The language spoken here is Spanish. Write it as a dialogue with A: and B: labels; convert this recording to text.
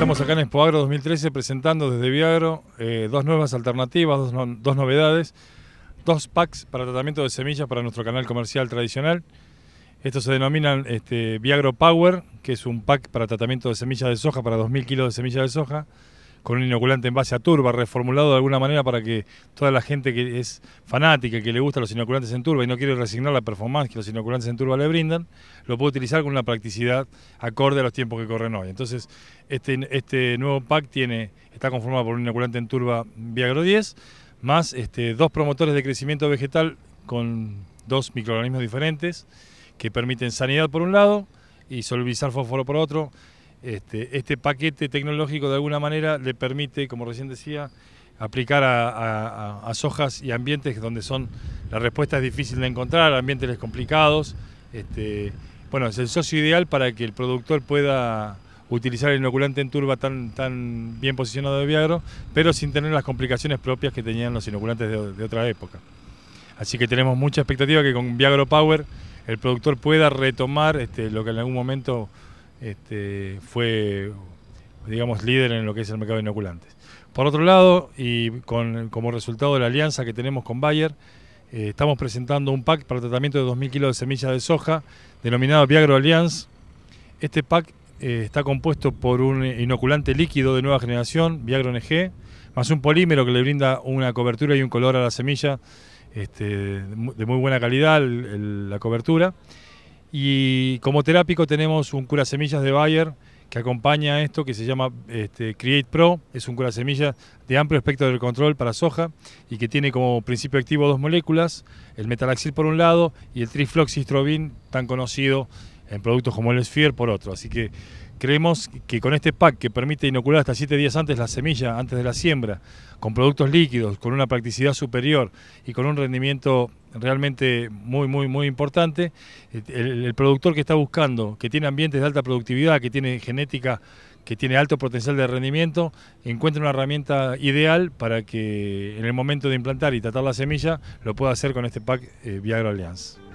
A: Estamos acá en Expoagro 2013 presentando desde Viagro eh, dos nuevas alternativas, dos, novedades, dos packs para tratamiento de semillas para nuestro canal comercial tradicional. Estos se denominan este, Viagro Power, que es un pack para tratamiento de semillas de soja, para 2.000 kilos de semillas de soja con un inoculante en base a turba, reformulado de alguna manera para que toda la gente que es fanática, que le gusta los inoculantes en turba y no quiere resignar la performance que los inoculantes en turba le brindan, lo puede utilizar con una practicidad acorde a los tiempos que corren hoy. Entonces, este, este nuevo pack tiene, está conformado por un inoculante en turba Viagro 10, más este, dos promotores de crecimiento vegetal con dos microorganismos diferentes que permiten sanidad por un lado y solubilizar fósforo por otro. Este, este, paquete tecnológico de alguna manera le permite, como recién decía, aplicar a, a, sojas y ambientes donde son la respuesta es difícil de encontrar, ambientes complicados. Este, bueno, es el socio ideal para que el productor pueda utilizar el inoculante en turba tan, tan bien posicionado de Viagro, pero sin tener las complicaciones propias que tenían los inoculantes de, otra época. Así que tenemos mucha expectativa que con Viagro Power el productor pueda retomar este, lo que en algún momento este, fue, digamos, líder en lo que es el mercado de inoculantes. Por otro lado, y con, como resultado de la alianza que tenemos con Bayer, eh, estamos presentando un pack para tratamiento de 2.000 kilos de semillas de soja, denominado Viagro Alliance. Este pack eh, está compuesto por un inoculante líquido de nueva generación, Viagro NG, más un polímero que le brinda una cobertura y un color a la semilla este, de muy buena calidad la cobertura. Y como terápico tenemos un cura semillas de Bayer que acompaña esto, que se llama este, Create Pro, es un cura semillas de amplio espectro de control para soja y que tiene como principio activo dos moléculas, el metalaxil por un lado y el trifloxistrobin, tan conocido en productos como el Sphere por otro. Así que creemos que con este pack que permite inocular hasta 7 días antes la semilla, antes de la siembra, con productos líquidos, con una practicidad superior y con un rendimiento realmente muy, muy, muy importante, el, productor que está buscando, que tiene ambientes de alta productividad, que tiene genética que tiene alto potencial de rendimiento, encuentra una herramienta ideal para que en el momento de implantar y tratar la semilla lo pueda hacer con este pack viagro eh, Viagra Alliance.